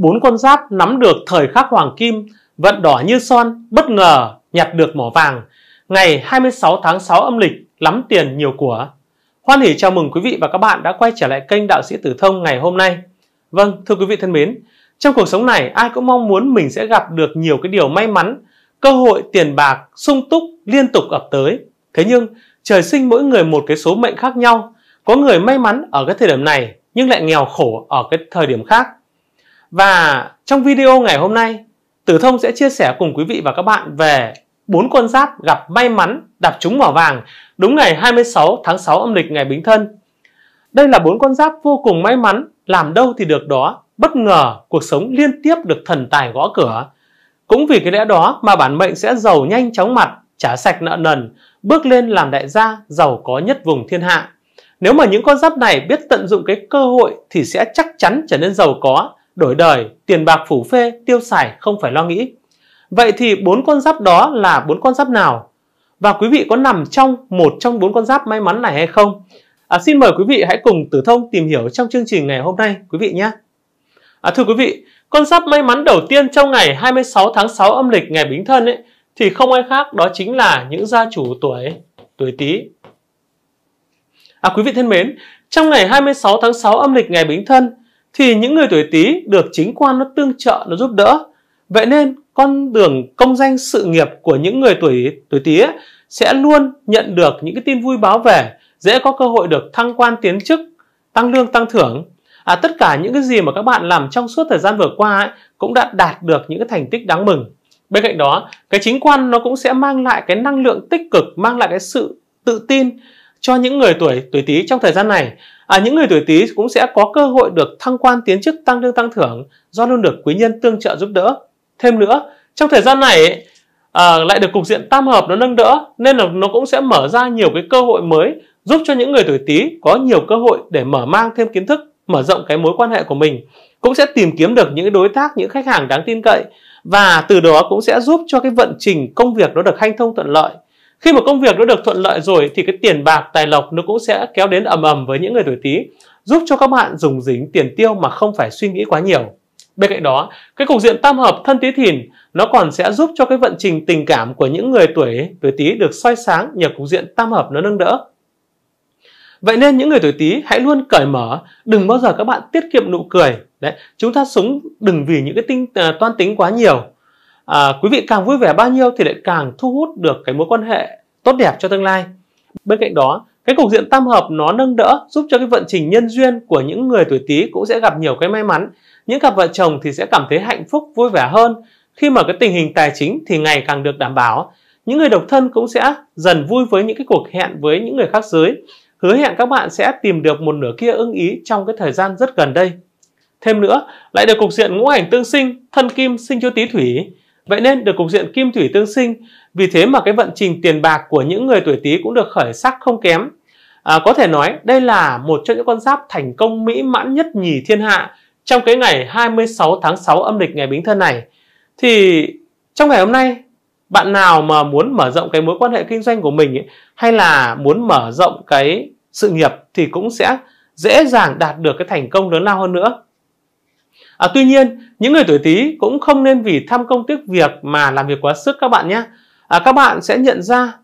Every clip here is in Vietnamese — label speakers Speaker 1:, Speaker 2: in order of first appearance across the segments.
Speaker 1: bốn con giáp nắm được thời khắc hoàng kim, vận đỏ như son, bất ngờ nhặt được mỏ vàng. Ngày 26 tháng 6 âm lịch, lắm tiền nhiều của. Hoan hỉ chào mừng quý vị và các bạn đã quay trở lại kênh Đạo sĩ Tử Thông ngày hôm nay. Vâng, thưa quý vị thân mến, trong cuộc sống này ai cũng mong muốn mình sẽ gặp được nhiều cái điều may mắn, cơ hội tiền bạc sung túc liên tục ập tới. Thế nhưng, trời sinh mỗi người một cái số mệnh khác nhau. Có người may mắn ở cái thời điểm này nhưng lại nghèo khổ ở cái thời điểm khác và trong video ngày hôm nay, Tử Thông sẽ chia sẻ cùng quý vị và các bạn về bốn con giáp gặp may mắn đạp trúng mỏ vàng đúng ngày 26 tháng 6 âm lịch ngày Bính Thân. Đây là bốn con giáp vô cùng may mắn, làm đâu thì được đó, bất ngờ cuộc sống liên tiếp được thần tài gõ cửa. Cũng vì cái lẽ đó mà bản mệnh sẽ giàu nhanh chóng mặt, trả sạch nợ nần, bước lên làm đại gia giàu có nhất vùng thiên hạ. Nếu mà những con giáp này biết tận dụng cái cơ hội thì sẽ chắc chắn trở nên giàu có, đổi đời, tiền bạc phủ phê, tiêu xài không phải lo nghĩ. Vậy thì bốn con giáp đó là bốn con giáp nào? Và quý vị có nằm trong một trong bốn con giáp may mắn này hay không? À, xin mời quý vị hãy cùng Tử Thông tìm hiểu trong chương trình ngày hôm nay quý vị nhé. À, thưa quý vị, con giáp may mắn đầu tiên trong ngày 26 tháng 6 âm lịch ngày Bính Thân ấy thì không ai khác đó chính là những gia chủ tuổi tuổi Tý. À quý vị thân mến, trong ngày 26 tháng 6 âm lịch ngày Bính Thân thì những người tuổi Tý được chính quan nó tương trợ nó giúp đỡ. Vậy nên con đường công danh sự nghiệp của những người tuổi tuổi Tý sẽ luôn nhận được những cái tin vui báo về, dễ có cơ hội được thăng quan tiến chức, tăng lương tăng thưởng. À, tất cả những cái gì mà các bạn làm trong suốt thời gian vừa qua ấy, cũng đã đạt được những cái thành tích đáng mừng. Bên cạnh đó, cái chính quan nó cũng sẽ mang lại cái năng lượng tích cực, mang lại cái sự tự tin cho những người tuổi tuổi Tý trong thời gian này. À, những người tuổi Tý cũng sẽ có cơ hội được thăng quan tiến chức tăng lương tăng thưởng do luôn được quý nhân tương trợ giúp đỡ. Thêm nữa, trong thời gian này à, lại được cục diện tam hợp nó nâng đỡ nên là nó cũng sẽ mở ra nhiều cái cơ hội mới giúp cho những người tuổi Tý có nhiều cơ hội để mở mang thêm kiến thức, mở rộng cái mối quan hệ của mình, cũng sẽ tìm kiếm được những đối tác, những khách hàng đáng tin cậy và từ đó cũng sẽ giúp cho cái vận trình công việc nó được hanh thông thuận lợi khi mà công việc nó được thuận lợi rồi thì cái tiền bạc tài lộc nó cũng sẽ kéo đến ầm ầm với những người tuổi tý giúp cho các bạn dùng dính tiền tiêu mà không phải suy nghĩ quá nhiều bên cạnh đó cái cục diện tam hợp thân tý thìn nó còn sẽ giúp cho cái vận trình tình cảm của những người tuổi tuổi tý được soi sáng nhờ cục diện tam hợp nó nâng đỡ Vậy nên những người tuổi Tý hãy luôn cởi mở, đừng bao giờ các bạn tiết kiệm nụ cười. Đấy, chúng ta sống đừng vì những cái tinh uh, toan tính quá nhiều à, quý vị càng vui vẻ bao nhiêu thì lại càng thu hút được cái mối quan hệ tốt đẹp cho tương lai bên cạnh đó cái cục diện tam hợp nó nâng đỡ giúp cho cái vận trình nhân duyên của những người tuổi tý cũng sẽ gặp nhiều cái may mắn những cặp vợ chồng thì sẽ cảm thấy hạnh phúc vui vẻ hơn khi mà cái tình hình tài chính thì ngày càng được đảm bảo những người độc thân cũng sẽ dần vui với những cái cuộc hẹn với những người khác giới hứa hẹn các bạn sẽ tìm được một nửa kia ưng ý trong cái thời gian rất gần đây thêm nữa lại được cục diện ngũ hành tương sinh thân kim sinh cho tý thủy Vậy nên được cục diện kim thủy tương sinh, vì thế mà cái vận trình tiền bạc của những người tuổi Tý cũng được khởi sắc không kém. À, có thể nói đây là một trong những con giáp thành công mỹ mãn nhất nhì thiên hạ trong cái ngày 26 tháng 6 âm lịch ngày Bính Thân này. Thì trong ngày hôm nay bạn nào mà muốn mở rộng cái mối quan hệ kinh doanh của mình ấy, hay là muốn mở rộng cái sự nghiệp thì cũng sẽ dễ dàng đạt được cái thành công lớn lao hơn nữa. À, tuy nhiên những người tuổi Tý cũng không nên vì tham công tiếc việc mà làm việc quá sức các bạn nhé. À, các bạn sẽ nhận ra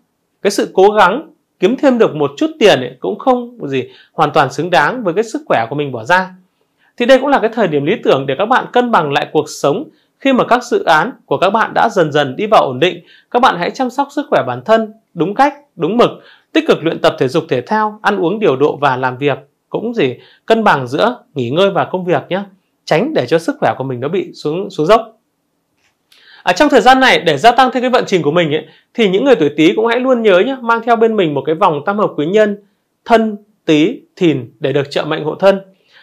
Speaker 1: cái sự cố gắng kiếm thêm được một chút tiền ấy, cũng không gì hoàn toàn xứng đáng với cái sức khỏe của mình bỏ ra. Thì đây cũng là cái thời điểm lý tưởng để các bạn cân bằng lại cuộc sống khi mà các dự án của các bạn đã dần dần đi vào ổn định. Các bạn hãy chăm sóc sức khỏe bản thân đúng cách, đúng mực, tích cực luyện tập thể dục thể thao, ăn uống điều độ và làm việc cũng gì cân bằng giữa nghỉ ngơi và công việc nhé tránh để cho sức khỏe của mình nó bị xuống xuống dốc Ở à, trong thời gian này để gia tăng thêm cái vận trình của mình ấy, thì những người tuổi Tý cũng hãy luôn nhớ nhé mang theo bên mình một cái vòng tam hợp quý nhân thân Tý Thìn để được trợ mệnh hộ thân.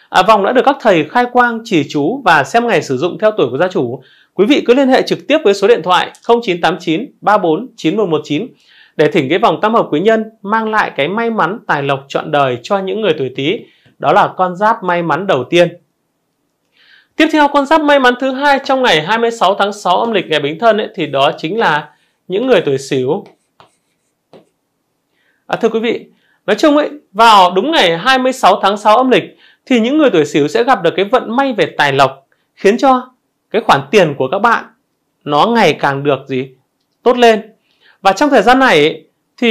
Speaker 1: À, vòng đã được các thầy khai quang chỉ chú và xem ngày sử dụng theo tuổi của gia chủ. Quý vị cứ liên hệ trực tiếp với số điện thoại 0989 34 9119 để thỉnh cái vòng tam hợp quý nhân mang lại cái may mắn tài lộc trọn đời cho những người tuổi Tý. Đó là con giáp may mắn đầu tiên Tiếp theo con giáp may mắn thứ hai trong ngày 26 tháng 6 âm lịch ngày Bính Thân ấy, thì đó chính là những người tuổi Sửu. À, thưa quý vị, nói chung ấy, vào đúng ngày 26 tháng 6 âm lịch thì những người tuổi Sửu sẽ gặp được cái vận may về tài lộc khiến cho cái khoản tiền của các bạn nó ngày càng được gì tốt lên. Và trong thời gian này ấy, thì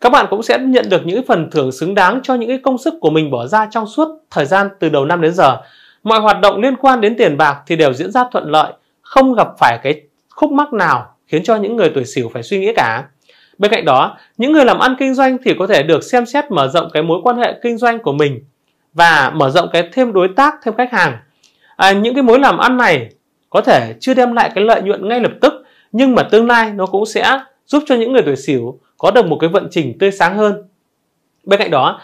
Speaker 1: các bạn cũng sẽ nhận được những phần thưởng xứng đáng cho những cái công sức của mình bỏ ra trong suốt thời gian từ đầu năm đến giờ mọi hoạt động liên quan đến tiền bạc thì đều diễn ra thuận lợi, không gặp phải cái khúc mắc nào khiến cho những người tuổi Sửu phải suy nghĩ cả. Bên cạnh đó, những người làm ăn kinh doanh thì có thể được xem xét mở rộng cái mối quan hệ kinh doanh của mình và mở rộng cái thêm đối tác, thêm khách hàng. À, những cái mối làm ăn này có thể chưa đem lại cái lợi nhuận ngay lập tức nhưng mà tương lai nó cũng sẽ giúp cho những người tuổi Sửu có được một cái vận trình tươi sáng hơn. Bên cạnh đó,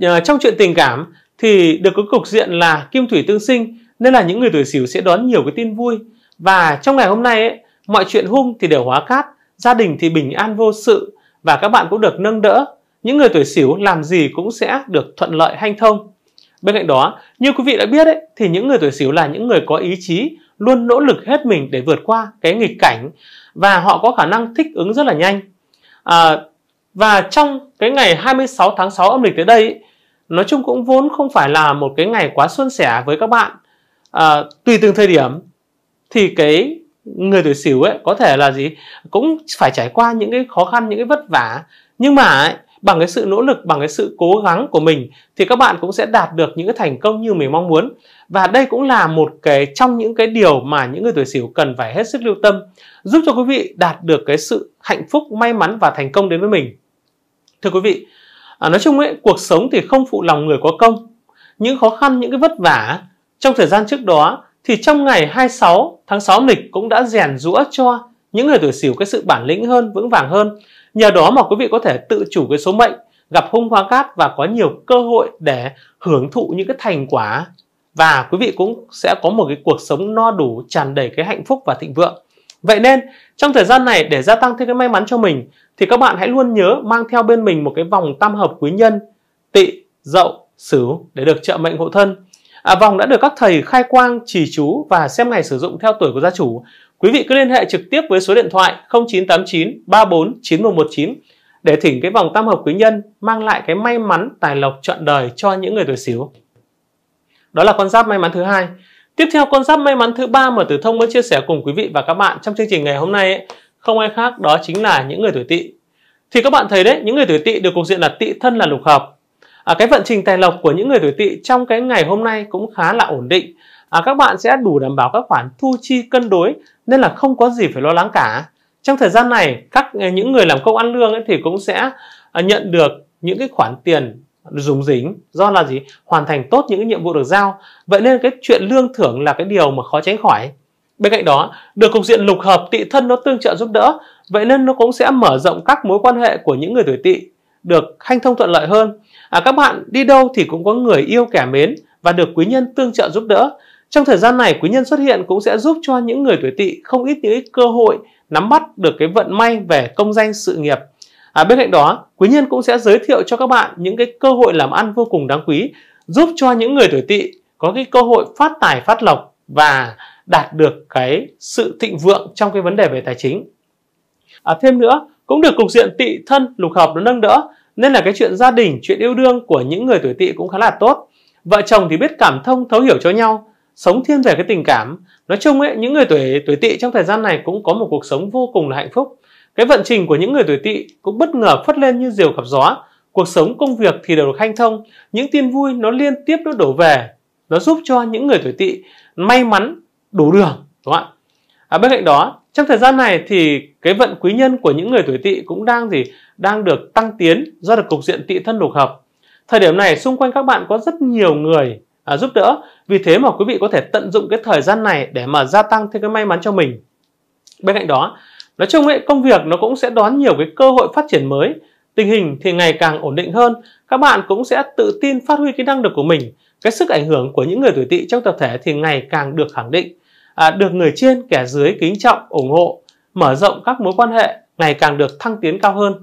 Speaker 1: ờ, trong chuyện tình cảm thì được có cục diện là kim thủy tương sinh nên là những người tuổi Sửu sẽ đón nhiều cái tin vui và trong ngày hôm nay ấy, mọi chuyện hung thì đều hóa cát, gia đình thì bình an vô sự và các bạn cũng được nâng đỡ. Những người tuổi Sửu làm gì cũng sẽ được thuận lợi hanh thông. Bên cạnh đó, như quý vị đã biết ấy, thì những người tuổi Sửu là những người có ý chí, luôn nỗ lực hết mình để vượt qua cái nghịch cảnh và họ có khả năng thích ứng rất là nhanh. À, và trong cái ngày 26 tháng 6 âm lịch tới đây ấy, nói chung cũng vốn không phải là một cái ngày quá suôn sẻ với các bạn à, tùy từng thời điểm thì cái người tuổi sửu ấy có thể là gì cũng phải trải qua những cái khó khăn những cái vất vả nhưng mà ấy, bằng cái sự nỗ lực bằng cái sự cố gắng của mình thì các bạn cũng sẽ đạt được những cái thành công như mình mong muốn và đây cũng là một cái trong những cái điều mà những người tuổi sửu cần phải hết sức lưu tâm giúp cho quý vị đạt được cái sự hạnh phúc may mắn và thành công đến với mình thưa quý vị à, nói chung ấy cuộc sống thì không phụ lòng người có công những khó khăn những cái vất vả trong thời gian trước đó thì trong ngày 26 tháng 6 lịch cũng đã rèn rũa cho những người tuổi sửu cái sự bản lĩnh hơn vững vàng hơn nhờ đó mà quý vị có thể tự chủ cái số mệnh gặp hung hóa cát và có nhiều cơ hội để hưởng thụ những cái thành quả và quý vị cũng sẽ có một cái cuộc sống no đủ tràn đầy cái hạnh phúc và thịnh vượng Vậy nên, trong thời gian này để gia tăng thêm cái may mắn cho mình thì các bạn hãy luôn nhớ mang theo bên mình một cái vòng tam hợp quý nhân, tị, dậu, sửu để được trợ mệnh hộ thân. À, vòng đã được các thầy khai quang, trì chú và xem ngày sử dụng theo tuổi của gia chủ. Quý vị cứ liên hệ trực tiếp với số điện thoại 0989 34 9119 để thỉnh cái vòng tam hợp quý nhân mang lại cái may mắn tài lộc trọn đời cho những người tuổi xíu. Đó là con giáp may mắn thứ hai. Tiếp theo con giáp may mắn thứ ba mà Tử Thông muốn chia sẻ cùng quý vị và các bạn trong chương trình ngày hôm nay ấy, không ai khác đó chính là những người tuổi Tỵ. Thì các bạn thấy đấy, những người tuổi Tỵ được cục diện là Tỵ thân là lục hợp. À, cái vận trình tài lộc của những người tuổi Tỵ trong cái ngày hôm nay cũng khá là ổn định. À, các bạn sẽ đủ đảm bảo các khoản thu chi cân đối nên là không có gì phải lo lắng cả. Trong thời gian này, các à, những người làm công ăn lương ấy thì cũng sẽ à, nhận được những cái khoản tiền dùng dính do là gì hoàn thành tốt những cái nhiệm vụ được giao vậy nên cái chuyện lương thưởng là cái điều mà khó tránh khỏi bên cạnh đó được cục diện lục hợp tị thân nó tương trợ giúp đỡ vậy nên nó cũng sẽ mở rộng các mối quan hệ của những người tuổi tị được hanh thông thuận lợi hơn à, các bạn đi đâu thì cũng có người yêu kẻ mến và được quý nhân tương trợ giúp đỡ trong thời gian này quý nhân xuất hiện cũng sẽ giúp cho những người tuổi tỵ không ít những cơ hội nắm bắt được cái vận may về công danh sự nghiệp À, bên cạnh đó, Quý Nhân cũng sẽ giới thiệu cho các bạn những cái cơ hội làm ăn vô cùng đáng quý, giúp cho những người tuổi tỵ có cái cơ hội phát tài phát lộc và đạt được cái sự thịnh vượng trong cái vấn đề về tài chính. À, thêm nữa, cũng được cục diện tỵ thân lục hợp nó nâng đỡ, nên là cái chuyện gia đình, chuyện yêu đương của những người tuổi tỵ cũng khá là tốt. Vợ chồng thì biết cảm thông thấu hiểu cho nhau, sống thiên về cái tình cảm. Nói chung ấy, những người tuổi tuổi tỵ trong thời gian này cũng có một cuộc sống vô cùng là hạnh phúc cái vận trình của những người tuổi tỵ cũng bất ngờ phất lên như diều gặp gió, cuộc sống công việc thì đều được hanh thông, những tin vui nó liên tiếp nó đổ về, nó giúp cho những người tuổi tỵ may mắn đủ đường, đúng không ạ? À, bên cạnh đó, trong thời gian này thì cái vận quý nhân của những người tuổi tỵ cũng đang gì đang được tăng tiến do được cục diện tỵ thân độc hợp. Thời điểm này xung quanh các bạn có rất nhiều người à, giúp đỡ, vì thế mà quý vị có thể tận dụng cái thời gian này để mà gia tăng thêm cái may mắn cho mình. Bên cạnh đó, Nói chung ấy, công việc nó cũng sẽ đón nhiều cái cơ hội phát triển mới, tình hình thì ngày càng ổn định hơn, các bạn cũng sẽ tự tin phát huy cái năng lực của mình, cái sức ảnh hưởng của những người tuổi tỵ trong tập thể thì ngày càng được khẳng định, à, được người trên kẻ dưới kính trọng, ủng hộ, mở rộng các mối quan hệ ngày càng được thăng tiến cao hơn.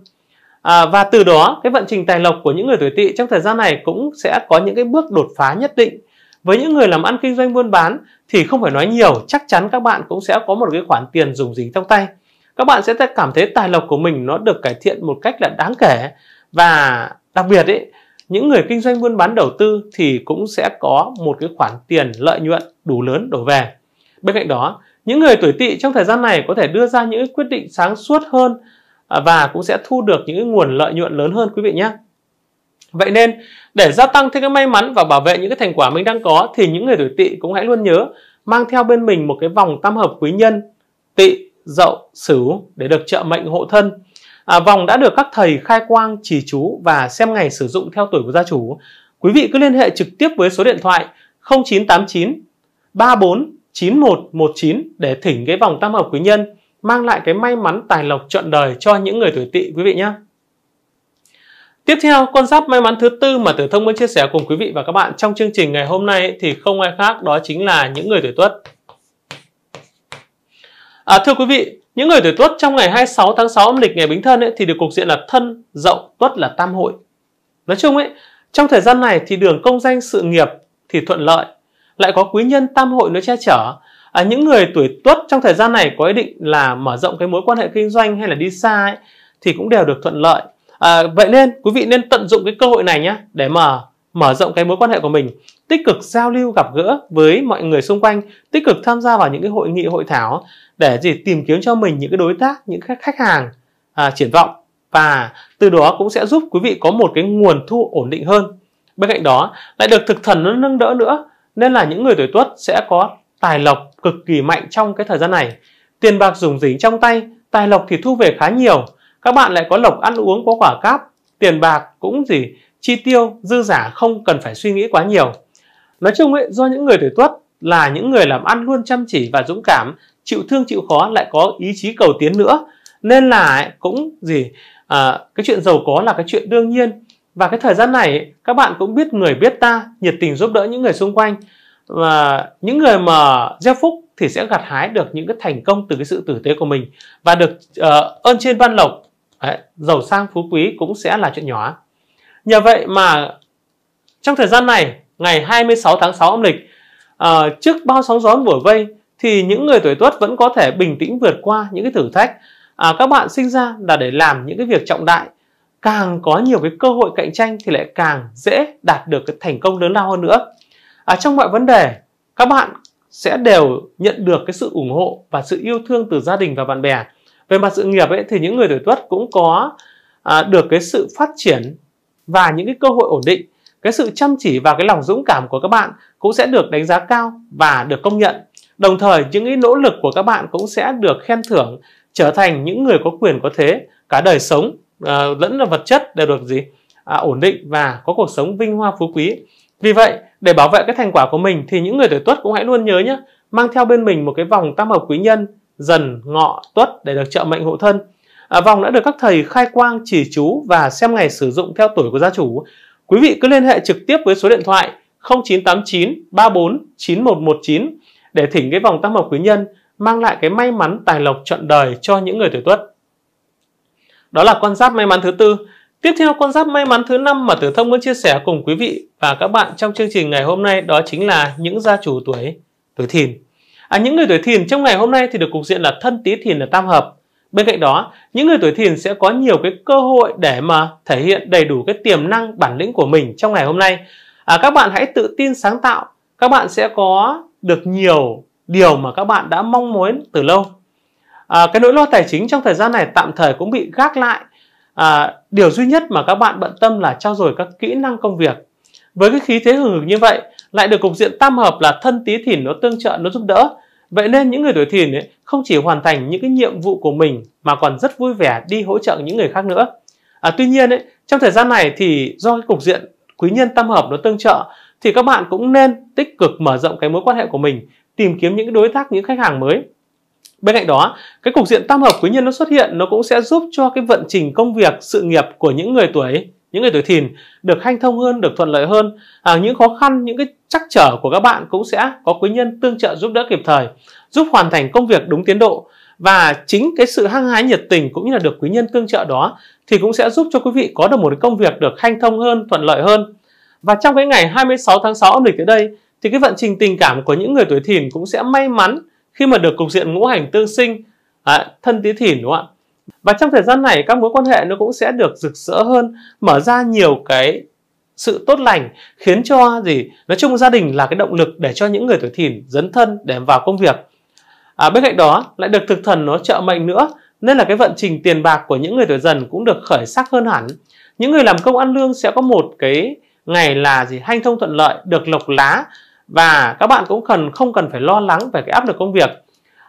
Speaker 1: À, và từ đó cái vận trình tài lộc của những người tuổi tỵ trong thời gian này cũng sẽ có những cái bước đột phá nhất định. Với những người làm ăn kinh doanh buôn bán thì không phải nói nhiều, chắc chắn các bạn cũng sẽ có một cái khoản tiền dùng dính trong tay các bạn sẽ cảm thấy tài lộc của mình nó được cải thiện một cách là đáng kể và đặc biệt ấy những người kinh doanh buôn bán đầu tư thì cũng sẽ có một cái khoản tiền lợi nhuận đủ lớn đổ về bên cạnh đó những người tuổi tỵ trong thời gian này có thể đưa ra những quyết định sáng suốt hơn à, và cũng sẽ thu được những nguồn lợi nhuận lớn hơn quý vị nhé Vậy nên để gia tăng thêm cái may mắn và bảo vệ những cái thành quả mình đang có thì những người tuổi tỵ cũng hãy luôn nhớ mang theo bên mình một cái vòng tam hợp quý nhân tỵ dậu, sửu để được trợ mệnh hộ thân. À, vòng đã được các thầy khai quang, trì chú và xem ngày sử dụng theo tuổi của gia chủ. Quý vị cứ liên hệ trực tiếp với số điện thoại 0989 34 9119 để thỉnh cái vòng tam hợp quý nhân mang lại cái may mắn tài lộc trọn đời cho những người tuổi tỵ quý vị nhé. Tiếp theo, con giáp may mắn thứ tư mà Tử Thông muốn chia sẻ cùng quý vị và các bạn trong chương trình ngày hôm nay thì không ai khác đó chính là những người tuổi Tuất. À, thưa quý vị, những người tuổi Tuất trong ngày 26 tháng 6 âm lịch ngày Bính Thân ấy, thì được cục diện là thân, dậu, Tuất là tam hội. Nói chung ấy, trong thời gian này thì đường công danh sự nghiệp thì thuận lợi, lại có quý nhân tam hội nó che chở. À, những người tuổi Tuất trong thời gian này có ý định là mở rộng cái mối quan hệ kinh doanh hay là đi xa ấy, thì cũng đều được thuận lợi. À, vậy nên quý vị nên tận dụng cái cơ hội này nhé để mà mở rộng cái mối quan hệ của mình tích cực giao lưu gặp gỡ với mọi người xung quanh tích cực tham gia vào những cái hội nghị hội thảo để gì tìm kiếm cho mình những cái đối tác những cái khách hàng à, triển vọng và từ đó cũng sẽ giúp quý vị có một cái nguồn thu ổn định hơn bên cạnh đó lại được thực thần nó nâng đỡ nữa nên là những người tuổi tuất sẽ có tài lộc cực kỳ mạnh trong cái thời gian này tiền bạc dùng dính trong tay tài lộc thì thu về khá nhiều các bạn lại có lộc ăn uống có quả cáp tiền bạc cũng gì chi tiêu dư giả không cần phải suy nghĩ quá nhiều nói chung ấy do những người tuổi tuất là những người làm ăn luôn chăm chỉ và dũng cảm chịu thương chịu khó lại có ý chí cầu tiến nữa nên là ấy, cũng gì à, cái chuyện giàu có là cái chuyện đương nhiên và cái thời gian này ấy, các bạn cũng biết người biết ta nhiệt tình giúp đỡ những người xung quanh và những người mà gieo phúc thì sẽ gặt hái được những cái thành công từ cái sự tử tế của mình và được uh, ơn trên ban lộc Đấy, giàu sang phú quý cũng sẽ là chuyện nhỏ Nhờ vậy mà trong thời gian này, ngày 26 tháng 6 âm lịch, à, trước bao sóng gió bủa vây thì những người tuổi tuất vẫn có thể bình tĩnh vượt qua những cái thử thách. À, các bạn sinh ra là để làm những cái việc trọng đại, càng có nhiều cái cơ hội cạnh tranh thì lại càng dễ đạt được cái thành công lớn lao hơn nữa. À, trong mọi vấn đề, các bạn sẽ đều nhận được cái sự ủng hộ và sự yêu thương từ gia đình và bạn bè. Về mặt sự nghiệp ấy thì những người tuổi Tuất cũng có à, được cái sự phát triển và những cái cơ hội ổn định cái sự chăm chỉ và cái lòng dũng cảm của các bạn cũng sẽ được đánh giá cao và được công nhận đồng thời những cái nỗ lực của các bạn cũng sẽ được khen thưởng trở thành những người có quyền có thế cả đời sống à, lẫn là vật chất đều được gì à, ổn định và có cuộc sống vinh hoa phú quý vì vậy để bảo vệ cái thành quả của mình thì những người tuổi tuất cũng hãy luôn nhớ nhé mang theo bên mình một cái vòng tam hợp quý nhân dần ngọ tuất để được trợ mệnh hộ thân à, vòng đã được các thầy khai quang chỉ chú và xem ngày sử dụng theo tuổi của gia chủ. Quý vị cứ liên hệ trực tiếp với số điện thoại 0989 34 9119 để thỉnh cái vòng tam hợp quý nhân mang lại cái may mắn tài lộc trọn đời cho những người tuổi Tuất. Đó là con giáp may mắn thứ tư. Tiếp theo con giáp may mắn thứ năm mà Tử Thông muốn chia sẻ cùng quý vị và các bạn trong chương trình ngày hôm nay đó chính là những gia chủ tuổi tuổi Thìn. À, những người tuổi Thìn trong ngày hôm nay thì được cục diện là thân Tý Thìn là tam hợp. Bên cạnh đó, những người tuổi thìn sẽ có nhiều cái cơ hội để mà thể hiện đầy đủ cái tiềm năng bản lĩnh của mình trong ngày hôm nay. À, các bạn hãy tự tin sáng tạo, các bạn sẽ có được nhiều điều mà các bạn đã mong muốn từ lâu. À, cái nỗi lo tài chính trong thời gian này tạm thời cũng bị gác lại. À, điều duy nhất mà các bạn bận tâm là trao dồi các kỹ năng công việc. Với cái khí thế hừng hực như vậy, lại được cục diện tam hợp là thân tí thìn nó tương trợ, nó giúp đỡ Vậy nên những người tuổi thìn ấy, không chỉ hoàn thành những cái nhiệm vụ của mình mà còn rất vui vẻ đi hỗ trợ những người khác nữa. À, tuy nhiên ấy, trong thời gian này thì do cái cục diện quý nhân tam hợp nó tương trợ thì các bạn cũng nên tích cực mở rộng cái mối quan hệ của mình, tìm kiếm những đối tác, những khách hàng mới. Bên cạnh đó, cái cục diện tam hợp quý nhân nó xuất hiện nó cũng sẽ giúp cho cái vận trình công việc, sự nghiệp của những người tuổi những người tuổi thìn được hanh thông hơn được thuận lợi hơn à, những khó khăn những cái trắc trở của các bạn cũng sẽ có quý nhân tương trợ giúp đỡ kịp thời giúp hoàn thành công việc đúng tiến độ và chính cái sự hăng hái nhiệt tình cũng như là được quý nhân tương trợ đó thì cũng sẽ giúp cho quý vị có được một cái công việc được hanh thông hơn thuận lợi hơn và trong cái ngày 26 tháng 6 âm lịch tới đây thì cái vận trình tình cảm của những người tuổi thìn cũng sẽ may mắn khi mà được cục diện ngũ hành tương sinh à, thân tí thìn đúng không ạ và trong thời gian này các mối quan hệ nó cũng sẽ được rực rỡ hơn mở ra nhiều cái sự tốt lành khiến cho gì nói chung gia đình là cái động lực để cho những người tuổi thìn dấn thân để vào công việc à, bên cạnh đó lại được thực thần nó trợ mệnh nữa nên là cái vận trình tiền bạc của những người tuổi dần cũng được khởi sắc hơn hẳn những người làm công ăn lương sẽ có một cái ngày là gì hanh thông thuận lợi được lộc lá và các bạn cũng cần không cần phải lo lắng về cái áp lực công việc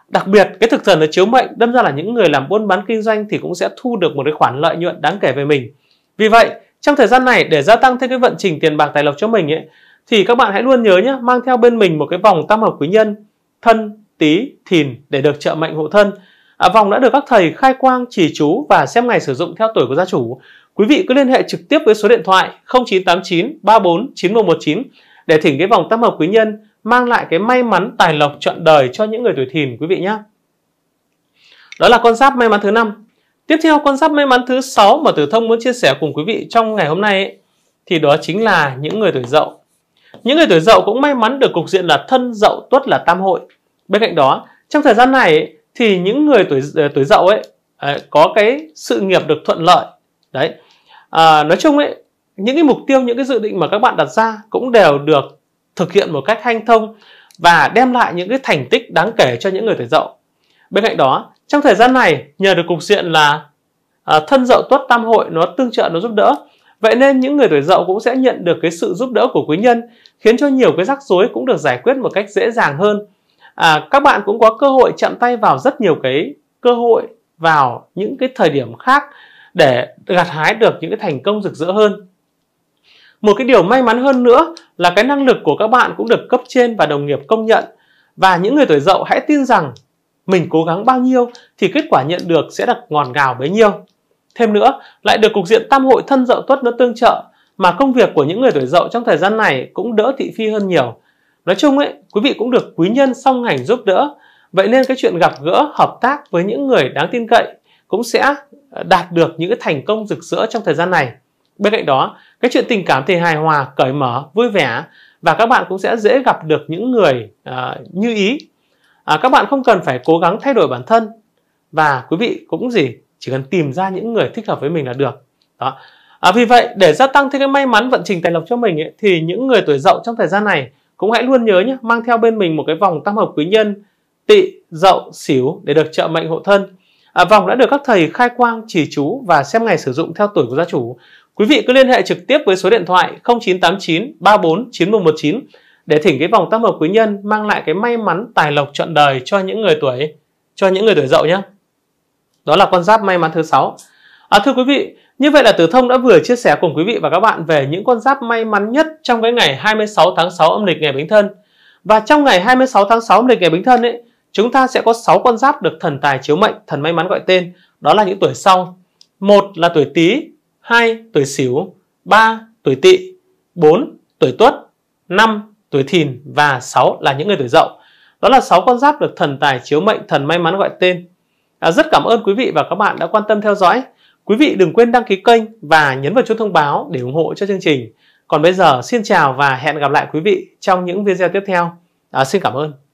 Speaker 1: Đặc biệt, cái thực thần là chiếu mệnh đâm ra là những người làm buôn bán kinh doanh thì cũng sẽ thu được một cái khoản lợi nhuận đáng kể về mình. Vì vậy, trong thời gian này để gia tăng thêm cái vận trình tiền bạc tài lộc cho mình ấy, thì các bạn hãy luôn nhớ nhé, mang theo bên mình một cái vòng tam hợp quý nhân, thân, tí, thìn để được trợ mệnh hộ thân. À, vòng đã được các thầy khai quang, chỉ chú và xem ngày sử dụng theo tuổi của gia chủ. Quý vị cứ liên hệ trực tiếp với số điện thoại 0989 34 9119 để thỉnh cái vòng tam hợp quý nhân mang lại cái may mắn tài lộc trọn đời cho những người tuổi thìn quý vị nhé. Đó là con giáp may mắn thứ năm. Tiếp theo con giáp may mắn thứ sáu mà Tử Thông muốn chia sẻ cùng quý vị trong ngày hôm nay ấy, thì đó chính là những người tuổi dậu. Những người tuổi dậu cũng may mắn được cục diện là thân dậu tuất là tam hội. Bên cạnh đó, trong thời gian này ấy, thì những người tuổi ờ, tuổi dậu ấy, ờ, có cái sự nghiệp được thuận lợi. Đấy. À, nói chung ấy, những cái mục tiêu, những cái dự định mà các bạn đặt ra cũng đều được thực hiện một cách hanh thông và đem lại những cái thành tích đáng kể cho những người tuổi dậu. Bên cạnh đó, trong thời gian này nhờ được cục diện là à, thân dậu tuất tam hội nó tương trợ nó giúp đỡ Vậy nên những người tuổi dậu cũng sẽ nhận được cái sự giúp đỡ của quý nhân, khiến cho nhiều cái rắc rối cũng được giải quyết một cách dễ dàng hơn. À, các bạn cũng có cơ hội chạm tay vào rất nhiều cái cơ hội vào những cái thời điểm khác để gặt hái được những cái thành công rực rỡ hơn. Một cái điều may mắn hơn nữa là cái năng lực của các bạn cũng được cấp trên và đồng nghiệp công nhận. Và những người tuổi dậu hãy tin rằng mình cố gắng bao nhiêu thì kết quả nhận được sẽ được ngòn ngào bấy nhiêu. Thêm nữa, lại được cục diện tam hội thân dậu tuất nó tương trợ mà công việc của những người tuổi dậu trong thời gian này cũng đỡ thị phi hơn nhiều. Nói chung ấy, quý vị cũng được quý nhân song hành giúp đỡ. Vậy nên cái chuyện gặp gỡ, hợp tác với những người đáng tin cậy cũng sẽ đạt được những thành công rực rỡ trong thời gian này. Bên cạnh đó, cái chuyện tình cảm thì hài hòa, cởi mở, vui vẻ và các bạn cũng sẽ dễ gặp được những người à, như ý. À, các bạn không cần phải cố gắng thay đổi bản thân và quý vị cũng gì chỉ cần tìm ra những người thích hợp với mình là được. Đó. À, vì vậy để gia tăng thêm cái may mắn vận trình tài lộc cho mình ấy, thì những người tuổi dậu trong thời gian này cũng hãy luôn nhớ nhé mang theo bên mình một cái vòng tam hợp quý nhân tỵ dậu xỉu để được trợ mệnh hộ thân à, vòng đã được các thầy khai quang chỉ chú và xem ngày sử dụng theo tuổi của gia chủ Quý vị cứ liên hệ trực tiếp với số điện thoại 0989 34 9119 để thỉnh cái vòng tam hợp quý nhân mang lại cái may mắn tài lộc trọn đời cho những người tuổi cho những người tuổi dậu nhé. Đó là con giáp may mắn thứ sáu. À, thưa quý vị, như vậy là Tử Thông đã vừa chia sẻ cùng quý vị và các bạn về những con giáp may mắn nhất trong cái ngày 26 tháng 6 âm lịch ngày Bính Thân. Và trong ngày 26 tháng 6 âm lịch ngày Bính Thân ấy, chúng ta sẽ có 6 con giáp được thần tài chiếu mệnh, thần may mắn gọi tên, đó là những tuổi sau. Một là tuổi Tý, 2. Tuổi Sửu 3. Tuổi Tỵ 4. Tuổi Tuất 5. Tuổi Thìn và 6 là những người tuổi Dậu đó là 6 con giáp được thần tài chiếu mệnh thần may mắn gọi tên à, rất cảm ơn quý vị và các bạn đã quan tâm theo dõi quý vị đừng quên đăng ký kênh và nhấn vào chuông thông báo để ủng hộ cho chương trình còn bây giờ xin chào và hẹn gặp lại quý vị trong những video tiếp theo à, xin cảm ơn